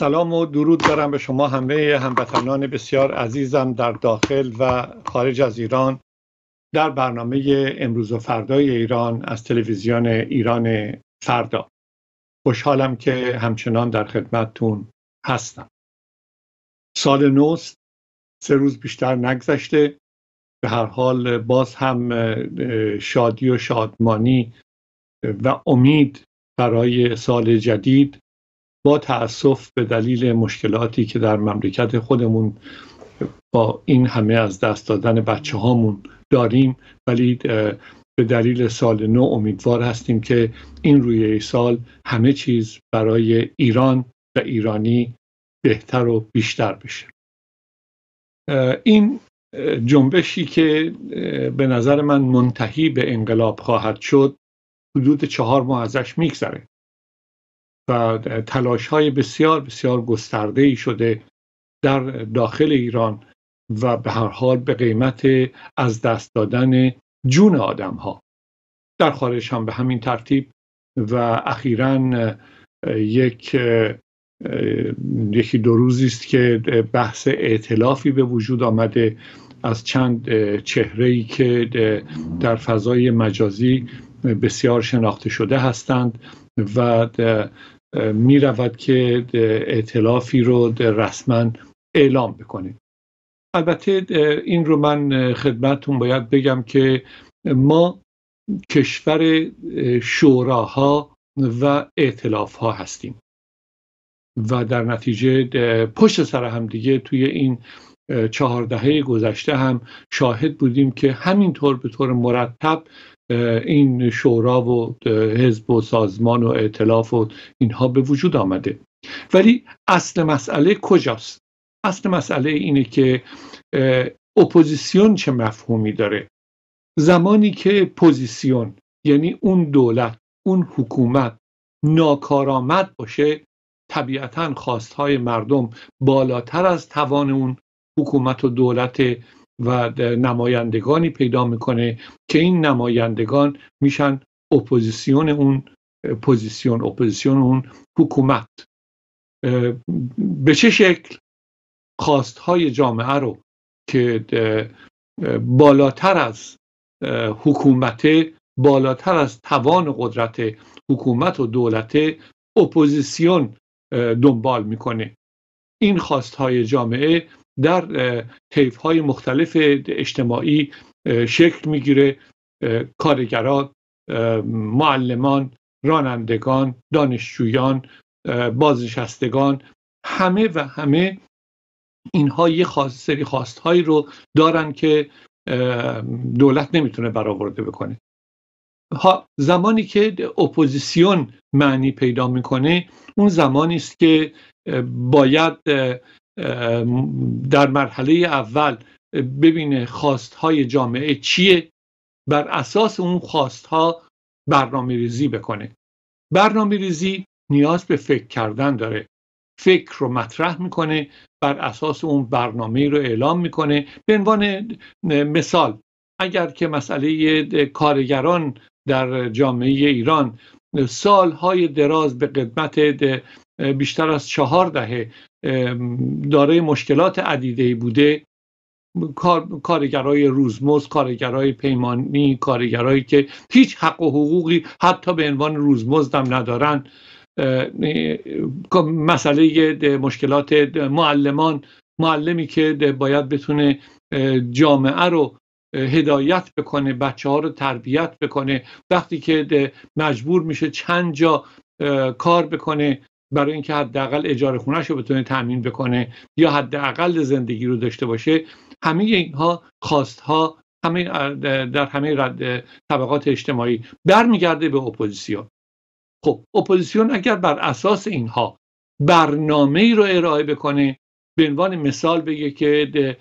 سلام و درود دارم به شما همه هموطنان بسیار عزیزم در داخل و خارج از ایران در برنامه امروز و فردای ایران از تلویزیون ایران فردا خوشحالم که همچنان در خدمتتون هستم سال نوست سه روز بیشتر نگذشته به هر حال باز هم شادی و شادمانی و امید برای سال جدید با تاسف به دلیل مشکلاتی که در مملکت خودمون با این همه از دست دادن بچه هامون داریم ولی به دلیل سال نو امیدوار هستیم که این روی ای سال همه چیز برای ایران و ایرانی بهتر و بیشتر بشه این جنبشی که به نظر من منتهی به انقلاب خواهد شد حدود چهار ماه ازش میگذره و تلاش های بسیار بسیار گسترده ای شده در داخل ایران و به هر حال به قیمت از دست دادن جون آدم ها در خارج هم به همین ترتیب و اخیرا یک یکی دو روزی است که بحث اعتلافی به وجود آمده از چند چهره ای که در فضای مجازی بسیار شناخته شده هستند و می رود که اعتلافی رو رسما اعلام بکنید البته این رو من خدمتون باید بگم که ما کشور شوراها و اعتلاف ها هستیم و در نتیجه پشت سر هم دیگه توی این چهار گذشته هم شاهد بودیم که همینطور به طور مرتب این شورا و حزب و سازمان و اعتلاف و اینها به وجود آمده ولی اصل مسئله کجاست اصل مسئله اینه که اپوزیسیون چه مفهومی داره زمانی که پوزیسیون یعنی اون دولت اون حکومت ناکارآمد باشه طبیعتا خواستهای مردم بالاتر از توان اون حکومت و دولت و نمایندگانی پیدا میکنه که این نمایندگان میشن اپوزیسیون اون پوزیسیون اپوزیسیون اون حکومت به چه شکل خواستهای جامعه رو که بالاتر از حکومت بالاتر از توان قدرت حکومت و دولت اپوزیسیون دنبال میکنه این خواستهای جامعه در طیف های مختلف اجتماعی شکل میگیره کارگران معلمان رانندگان دانشجویان بازنشستگان همه و همه اینها یه خواست سری خواستهایی رو دارن که دولت نمیتونه برآورده بکنه زمانی که اپوزیسیون معنی پیدا میکنه اون زمانی است که باید در مرحله اول ببینه خواست های جامعه چیه بر اساس اون خواست ها برنامه ریزی بکنه برنامه ریزی نیاز به فکر کردن داره فکر رو مطرح میکنه بر اساس اون برنامه رو اعلام میکنه به عنوان مثال اگر که مسئله کارگران در جامعه ایران سالهای دراز به قدمت بیشتر از چهار دهه دارای مشکلات عدیده بوده کار، کارگرای روزمز کارگرای پیمانی کارگرایی که هیچ حق و حقوقی حتی به عنوان روزمزد هم ندارن مسئله مشکلات معلمان معلمی که باید بتونه جامعه رو هدایت بکنه بچه ها رو تربیت بکنه وقتی که مجبور میشه چند جا کار بکنه برای اینکه حداقل اجاره خونش رو بتونه تامین بکنه یا حداقل زندگی رو داشته باشه همه اینها خواست ها همه در همه طبقات اجتماعی برمیگرده به اپوزیسیون خب اپوزیسیون اگر بر اساس اینها برنامه ای رو ارائه بکنه به عنوان مثال بگه که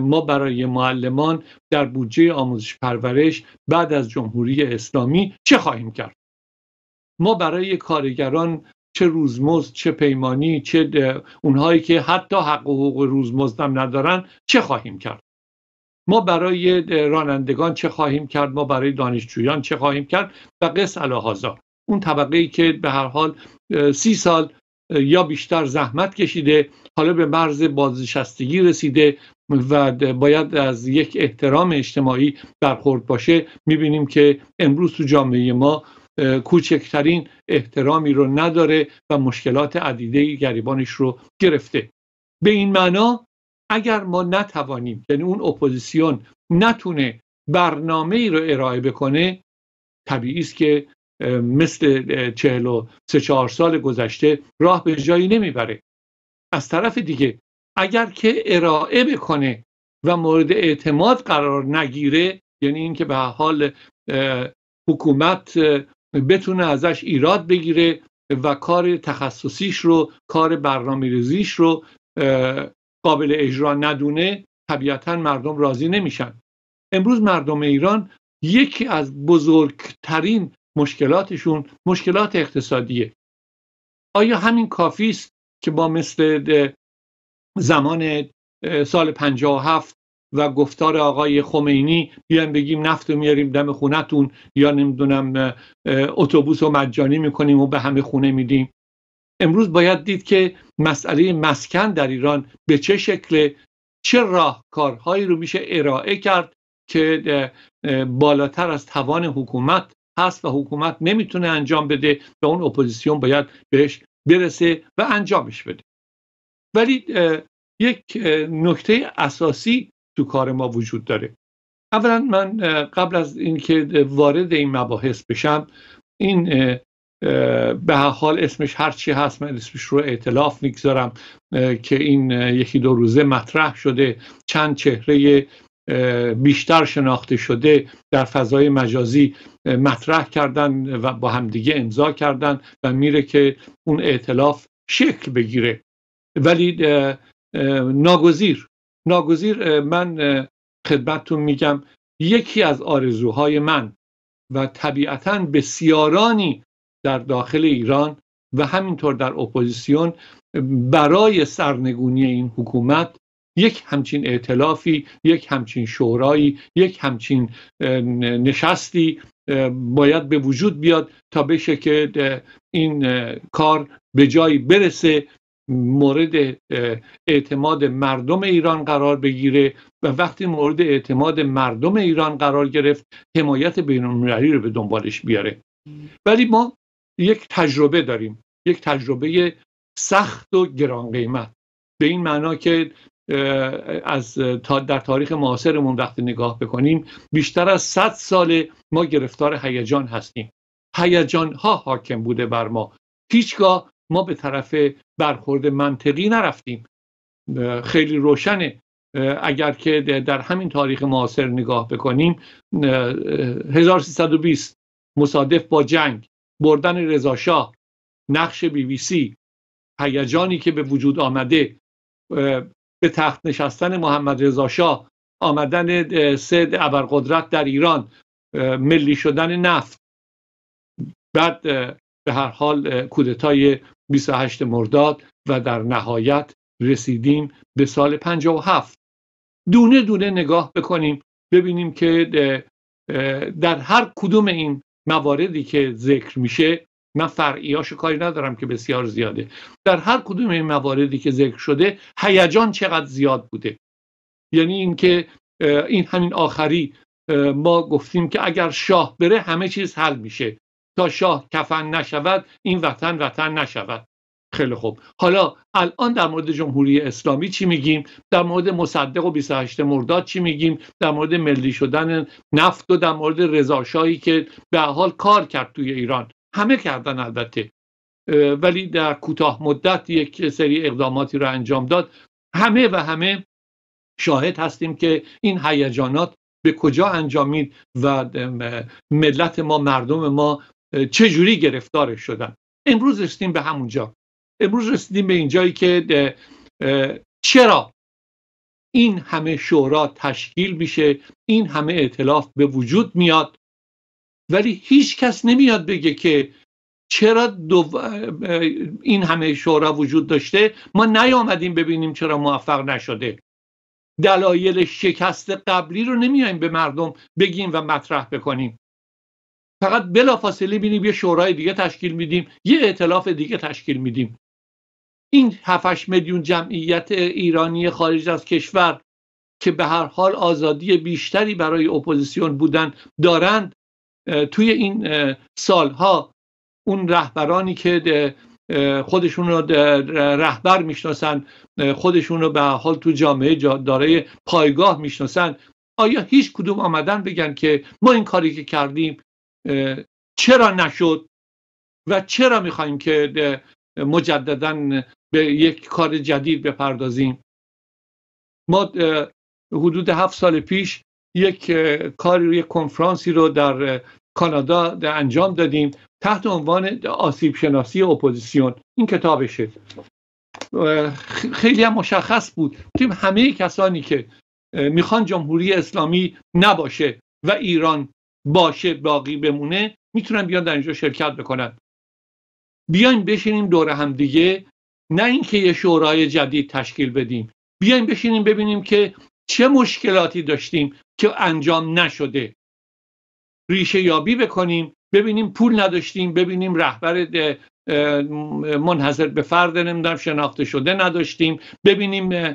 ما برای معلمان در بودجه آموزش پرورش بعد از جمهوری اسلامی چه خواهیم کرد ما برای کارگران چه روزمزد چه پیمانی چه اونهایی که حتی حق و حقوق روزمزد هم ندارن چه خواهیم کرد ما برای رانندگان چه خواهیم کرد ما برای دانشجویان چه خواهیم کرد و قص الهازا اون طبقه ای که به هر حال سی سال یا بیشتر زحمت کشیده حالا به مرز بازنشستگی رسیده و باید از یک احترام اجتماعی برخورد باشه میبینیم که امروز تو جامعه ما کوچکترین احترامی رو نداره و مشکلات عدیده گریبانش رو گرفته به این معنا اگر ما نتوانیم یعنی اون اپوزیسیون نتونه برنامه ای رو ارائه بکنه طبیعی است که مثل چهل و سه چهار سال گذشته راه به جایی نمیبره از طرف دیگه اگر که ارائه بکنه و مورد اعتماد قرار نگیره یعنی اینکه به حال حکومت بتونه ازش ایراد بگیره و کار تخصصیش رو کار برنامه ریزیش رو قابل اجرا ندونه طبیعتا مردم راضی نمیشن امروز مردم ایران یکی از بزرگترین مشکلاتشون مشکلات اقتصادیه آیا همین کافی است که با مثل زمان سال 57 و گفتار آقای خمینی بیان بگیم نفت رو میاریم دم خونتون یا نمیدونم اتوبوس رو مجانی میکنیم و به همه خونه میدیم امروز باید دید که مسئله مسکن در ایران به چه شکل چه راهکارهایی رو میشه ارائه کرد که بالاتر از توان حکومت هست و حکومت نمیتونه انجام بده و اون اپوزیسیون باید بهش برسه و انجامش بده ولی یک نکته اساسی تو کار ما وجود داره اولا من قبل از اینکه وارد این مباحث بشم این به هر حال اسمش هر چی هست من اسمش رو اعتلاف میگذارم که این یکی دو روزه مطرح شده چند چهره بیشتر شناخته شده در فضای مجازی مطرح کردن و با همدیگه امضا کردن و میره که اون اعتلاف شکل بگیره ولی ناگزیر ناگزیر من خدمتتون میگم یکی از آرزوهای من و طبیعتا بسیارانی در داخل ایران و همینطور در اپوزیسیون برای سرنگونی این حکومت یک همچین اعتلافی یک همچین شورایی یک همچین نشستی باید به وجود بیاد تا بشه که این کار به جایی برسه مورد اعتماد مردم ایران قرار بگیره و وقتی مورد اعتماد مردم ایران قرار گرفت حمایت المللی رو به دنبالش بیاره ولی ما یک تجربه داریم یک تجربه سخت و گران قیمت به این معنا که از تا در تاریخ معاصرمون وقتی نگاه بکنیم بیشتر از 100 سال ما گرفتار هیجان هستیم هیجان ها حاکم بوده بر ما هیچگاه ما به طرف برخورد منطقی نرفتیم خیلی روشنه اگر که در همین تاریخ معاصر نگاه بکنیم 1320 مصادف با جنگ بردن رضاشاه نقش بی بی سی هیجانی که به وجود آمده به تخت نشستن محمد رضا شاه آمدن سد ابرقدرت در ایران ملی شدن نفت بعد به هر حال کودتای 28 مرداد و در نهایت رسیدیم به سال 57 دونه دونه نگاه بکنیم ببینیم که در هر کدوم این مواردی که ذکر میشه من فرعیاشو کاری ندارم که بسیار زیاده در هر کدوم این مواردی که ذکر شده هیجان چقدر زیاد بوده یعنی اینکه این همین آخری ما گفتیم که اگر شاه بره همه چیز حل میشه تا شاه کفن نشود این وطن وطن نشود خیلی خوب حالا الان در مورد جمهوری اسلامی چی میگیم در مورد مصدق و 28 مرداد چی میگیم در مورد ملی شدن نفت و در مورد شاهی که به حال کار کرد توی ایران همه کردن البته ولی در کوتاه مدت یک سری اقداماتی رو انجام داد همه و همه شاهد هستیم که این هیجانات به کجا انجامید و ملت ما مردم ما چجوری گرفتار شدن امروز رسیدیم به همونجا امروز رسیدیم به اینجایی که چرا این همه شورا تشکیل میشه این همه اعتلاف به وجود میاد ولی هیچ کس نمیاد بگه که چرا این همه شورا وجود داشته ما نیامدیم ببینیم چرا موفق نشده دلایل شکست قبلی رو نمیایم به مردم بگیم و مطرح بکنیم فقط بلافاصله بینیم یه شورای دیگه تشکیل میدیم یه ائتلاف دیگه تشکیل میدیم این 7 میلیون جمعیت ایرانی خارج از کشور که به هر حال آزادی بیشتری برای اپوزیسیون بودن دارند توی این سالها اون رهبرانی که خودشون رو رهبر میشناسن خودشون رو به حال تو جامعه دارای پایگاه میشناسن آیا هیچ کدوم آمدن بگن که ما این کاری که کردیم چرا نشد و چرا میخوایم که مجددا به یک کار جدید بپردازیم ما حدود هفت سال پیش یک کاری یک کنفرانسی رو در کانادا انجام دادیم تحت عنوان آسیب شناسی اپوزیسیون این کتابشه خیلی هم مشخص بود همه کسانی که میخوان جمهوری اسلامی نباشه و ایران باشه باقی بمونه میتونن بیان در اینجا شرکت بکنن بیایم بشینیم دور هم دیگه نه اینکه یه شورای جدید تشکیل بدیم بیایم بشینیم ببینیم که چه مشکلاتی داشتیم که انجام نشده ریشه یابی بکنیم ببینیم پول نداشتیم ببینیم رهبر منحصر به فرد نمیدونم شناخته شده نداشتیم ببینیم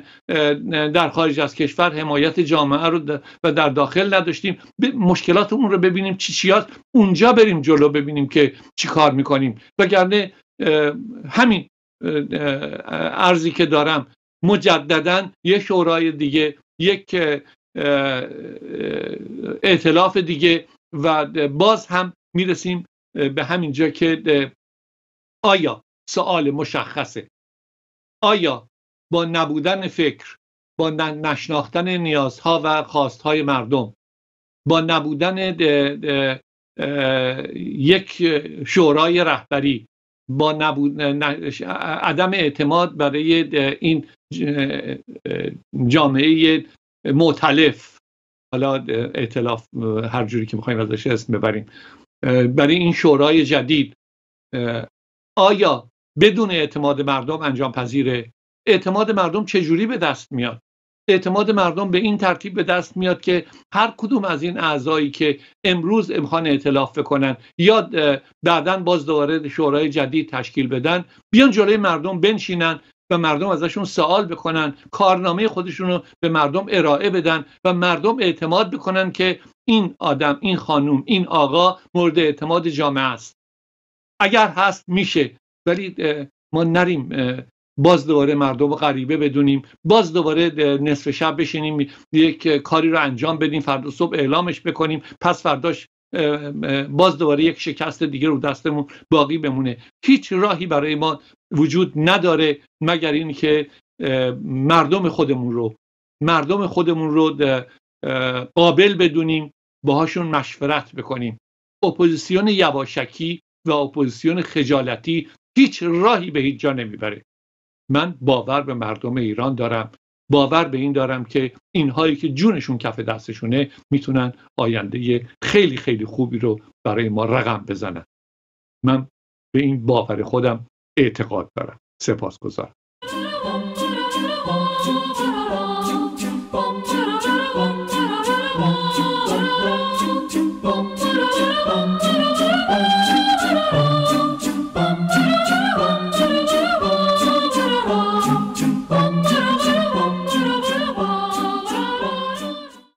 در خارج از کشور حمایت جامعه رو و در داخل نداشتیم مشکلات اون رو ببینیم چی چیات اونجا بریم جلو ببینیم که چی کار میکنیم وگرنه همین ارزی که دارم مجددا یه شورای دیگه یک اعتلاف دیگه و باز هم میرسیم به همین جا که آیا سوال مشخصه آیا با نبودن فکر با نشناختن نیازها و خواستهای مردم با نبودن یک شورای رهبری با نبود... عدم اعتماد برای این جامعه معتلف حالا اعتلاف هر جوری که میخوایم ازش اسم ببریم برای این شورای جدید آیا بدون اعتماد مردم انجام پذیره اعتماد مردم چجوری به دست میاد اعتماد مردم به این ترتیب به دست میاد که هر کدوم از این اعضایی که امروز امکان اعتلاف بکنن یا بعدا باز دوباره شورای جدید تشکیل بدن بیان جلوی مردم بنشینن و مردم ازشون سوال بکنن کارنامه خودشون رو به مردم ارائه بدن و مردم اعتماد بکنن که این آدم این خانوم این آقا مورد اعتماد جامعه است اگر هست میشه ولی ما نریم باز دوباره مردم غریبه بدونیم باز دوباره نصف شب بشینیم یک کاری رو انجام بدیم فردا صبح اعلامش بکنیم پس فرداش باز دوباره یک شکست دیگه رو دستمون باقی بمونه هیچ راهی برای ما وجود نداره مگر اینکه مردم خودمون رو مردم خودمون رو قابل بدونیم باهاشون مشورت بکنیم اپوزیسیون یواشکی و اپوزیسیون خجالتی هیچ راهی به هیچ جا نمیبره من باور به مردم ایران دارم باور به این دارم که اینهایی که جونشون کف دستشونه میتونن آینده خیلی خیلی خوبی رو برای ما رقم بزنن من به این باور خودم اعتقاد دارم گذارم